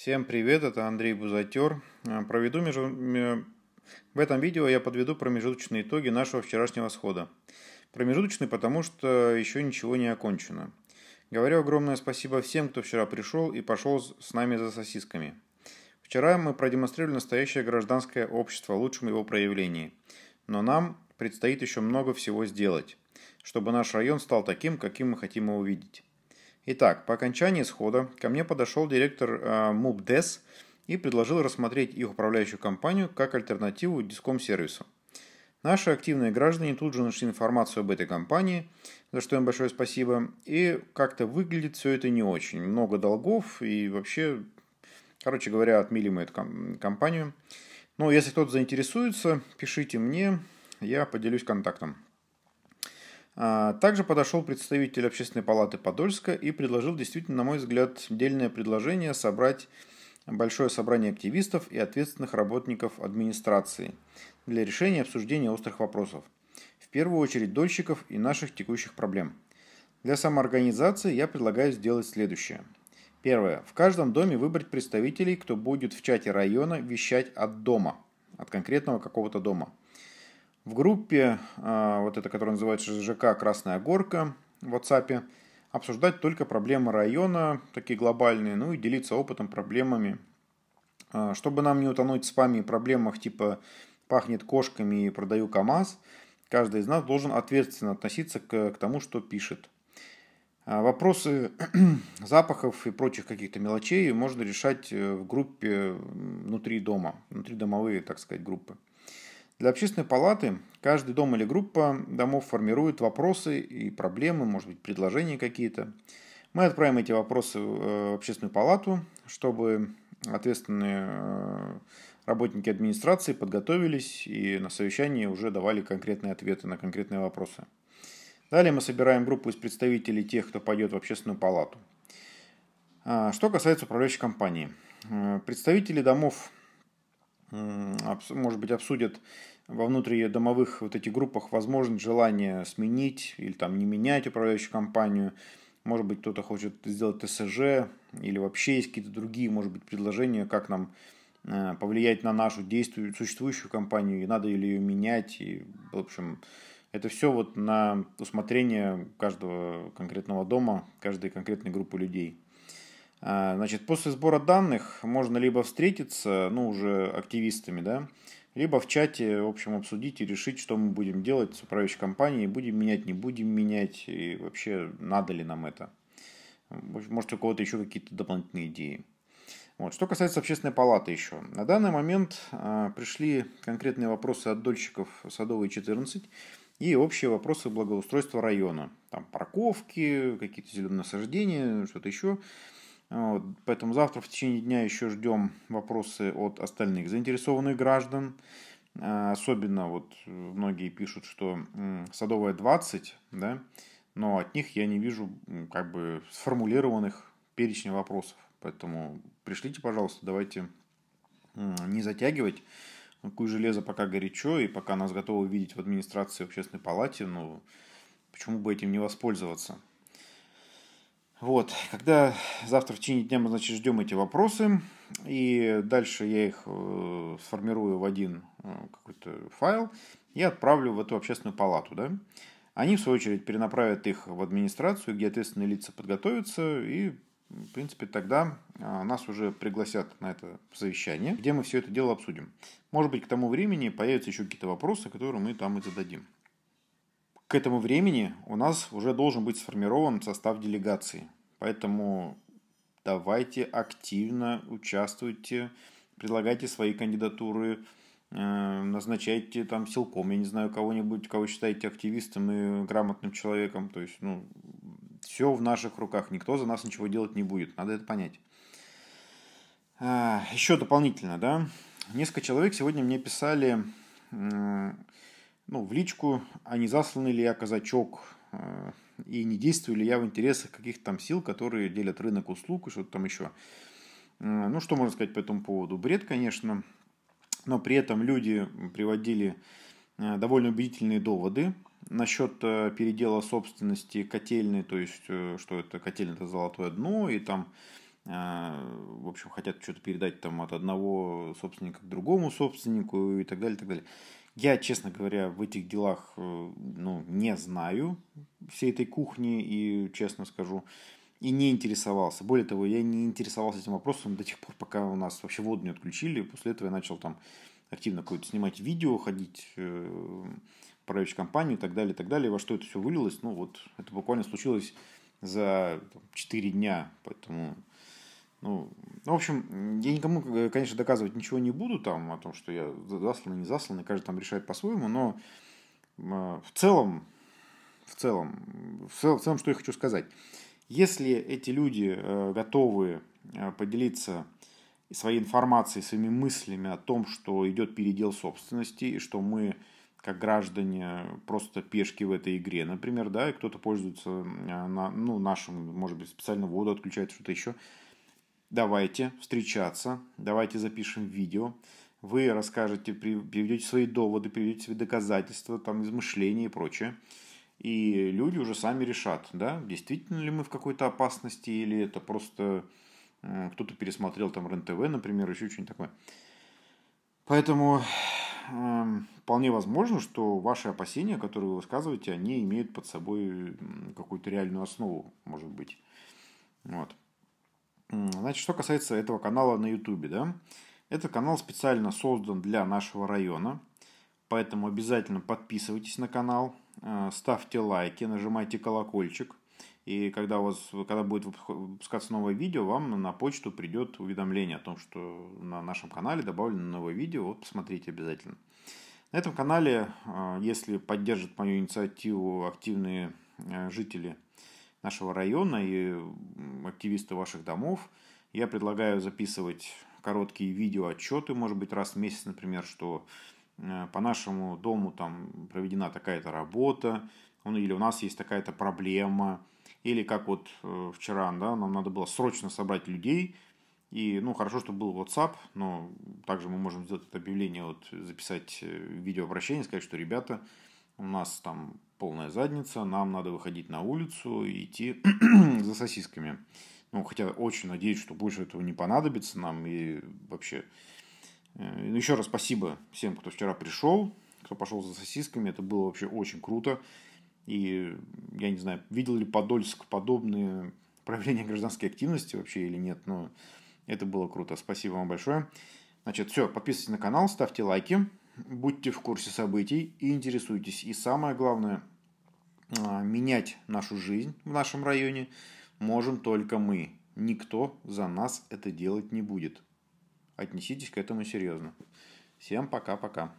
Всем привет, это Андрей Бузатер. Э, проведу меж... Э, в этом видео я подведу промежуточные итоги нашего вчерашнего схода. Промежуточный, потому что еще ничего не окончено. Говорю огромное спасибо всем, кто вчера пришел и пошел с нами за сосисками. Вчера мы продемонстрировали настоящее гражданское общество в лучшем его проявлении. Но нам предстоит еще много всего сделать, чтобы наш район стал таким, каким мы хотим его видеть. Итак, по окончании схода ко мне подошел директор Mubdes э, и предложил рассмотреть их управляющую компанию как альтернативу диском-сервису. Наши активные граждане тут же нашли информацию об этой компании, за что им большое спасибо. И как-то выглядит все это не очень. Много долгов и вообще, короче говоря, отмели мы эту компанию. Но если кто-то заинтересуется, пишите мне, я поделюсь контактом. А, также подошел представитель Общественной палаты Подольска и предложил действительно, на мой взгляд, дельное предложение собрать большое собрание активистов и ответственных работников администрации для решения и обсуждения острых вопросов. В первую очередь дольщиков и наших текущих проблем. Для самоорганизации я предлагаю сделать следующее. Первое. В каждом доме выбрать представителей, кто будет в чате района вещать от дома, от конкретного какого-то дома – в группе, а, вот это, которая называется ЖК «Красная горка» в WhatsApp, обсуждать только проблемы района, такие глобальные, ну и делиться опытом, проблемами. А, чтобы нам не утонуть в спаме и проблемах типа «пахнет кошками» и «продаю КАМАЗ», каждый из нас должен ответственно относиться к, к тому, что пишет. А, вопросы запахов и прочих каких-то мелочей можно решать э, в группе внутри дома, внутри домовые, так сказать, группы. Для общественной палаты каждый дом или группа домов формирует вопросы и проблемы, может быть, предложения какие-то. Мы отправим эти вопросы в э, общественную палату, чтобы ответственные э, работники администрации подготовились и на совещании уже давали конкретные ответы на конкретные вопросы. Далее мы собираем группу из представителей тех, кто пойдет в общественную палату. А, что касается управляющей компании. Э, представители домов может быть, обсудят во домовых вот этих группах возможно желание сменить или там не менять управляющую компанию. Может быть, кто-то хочет сделать ТСЖ или вообще есть какие-то другие, может быть, предложения, как нам э, повлиять на нашу действующую, существующую компанию, и надо ли ее менять. И, в общем, это все вот на усмотрение каждого конкретного дома, каждой конкретной группы людей. А, значит, после сбора данных можно либо встретиться, ну, уже активистами, да, либо в чате, в общем, обсудить и решить, что мы будем делать с управляющей компанией, будем менять, не будем менять, и вообще, надо ли нам это. Может, у кого-то еще какие-то дополнительные идеи. Вот. Что касается общественной палаты еще. На данный момент э, пришли конкретные вопросы от дольщиков Садовой 14 и общие вопросы благоустройства района. Там парковки, какие-то зеленые насаждения, что-то еще. Вот, поэтому завтра в течение дня еще ждем вопросы от остальных заинтересованных граждан. А, особенно вот э, многие пишут, что садовая 20, да, но от них я не вижу как бы сформулированных перечня вопросов. Поэтому пришлите, пожалуйста, давайте не затягивать. Куй ну, железо пока горячо, и пока нас готовы видеть в администрации общественной палате, ну, почему бы этим не воспользоваться? Вот, когда завтра в течение дня мы, значит, ждем эти вопросы, и дальше я их э, сформирую в один э, какой-то файл и отправлю в эту общественную палату, да. Они, в свою очередь, перенаправят их в администрацию, где ответственные лица подготовятся, и, в принципе, тогда э, нас уже пригласят на это совещание, где мы все это дело обсудим. Может быть, к тому времени появятся еще какие-то вопросы, которые мы там и зададим. К этому времени у нас уже должен быть сформирован состав делегации. Поэтому давайте активно участвуйте, предлагайте свои кандидатуры, э, назначайте там силком, я не знаю, кого-нибудь, кого считаете активистом и грамотным человеком. То есть, ну, все в наших руках, никто за нас ничего делать не будет, надо это понять. А, Еще дополнительно, да, несколько человек сегодня мне писали ну, в личку, а не засланный ли я казачок, э, и не действую ли я в интересах каких-то там сил, которые делят рынок услуг и что-то там еще. Э, ну, что можно сказать по этому поводу? Бред, конечно, но при этом люди приводили э, довольно убедительные доводы насчет передела собственности котельной, то есть, что это котельная это золотое дно, и там в общем, хотят что-то передать там от одного собственника к другому собственнику и так далее, и так далее. Я, честно говоря, в этих делах э, ну, не знаю всей этой кухни и, честно скажу, и не интересовался. Более того, я не интересовался этим вопросом до тех пор, пока у нас вообще воду не отключили. После этого я начал там активно какое-то снимать видео, ходить управляющую э, компанию и так далее, и так далее. Во что это все вылилось, ну вот, это буквально случилось за там, 4 дня, поэтому ну, ну, в общем, я никому, э, конечно, доказывать ничего не буду там о том, что я засланный, не засланный, каждый там решает по-своему, но э, в целом, в целом, в целом, в целом, что я хочу сказать. Если эти люди э, готовы поделиться своей информацией, своими мыслями о том, что идет передел собственности, и что мы как граждане просто пешки в этой игре, например, да, и кто-то пользуется на, ну, нашим, может быть, специально воду отключает, что-то еще – давайте встречаться, давайте запишем видео, вы расскажете, приведете свои доводы, приведете свои доказательства, там, измышления и прочее. И люди уже сами решат, да, действительно ли мы в какой-то опасности, или это просто кто-то пересмотрел там РЕН-ТВ, например, еще что-нибудь такое. Поэтому эм, вполне возможно, что ваши опасения, которые вы высказываете, они имеют под собой какую-то реальную основу, может быть. Вот. Значит, что касается этого канала на YouTube, да, этот канал специально создан для нашего района, поэтому обязательно подписывайтесь на канал, э, ставьте лайки, нажимайте колокольчик, и когда, у вас, когда будет выпускаться новое видео, вам на почту придет уведомление о том, что на нашем канале добавлено новое видео, вот посмотрите обязательно. На этом канале, э, если поддержат мою инициативу активные э, жители нашего района и активисты ваших домов. Я предлагаю записывать короткие видеоотчеты, может быть, раз в месяц, например, что э, по нашему дому там проведена такая-то работа, или у нас есть такая-то проблема, или как вот э, вчера, да, нам надо было срочно собрать людей, и, ну, хорошо, что был WhatsApp, но также мы можем сделать это объявление, вот, записать э, видеообращение, сказать, что, ребята, у нас там полная задница, нам надо выходить на улицу и идти за сосисками. Ну, хотя очень надеюсь, что больше этого не понадобится нам и вообще. Э, еще раз спасибо всем, кто вчера пришел, кто пошел за сосисками. Это было вообще очень круто. И я не знаю, видел ли Подольск подобные проявления гражданской активности вообще или нет, но это было круто. Спасибо вам большое. Значит, все, подписывайтесь на канал, ставьте лайки будьте в курсе событий и интересуйтесь. И самое главное, а, менять нашу жизнь в нашем районе можем только мы. Никто за нас это делать не будет. Отнеситесь к этому серьезно. Всем пока-пока.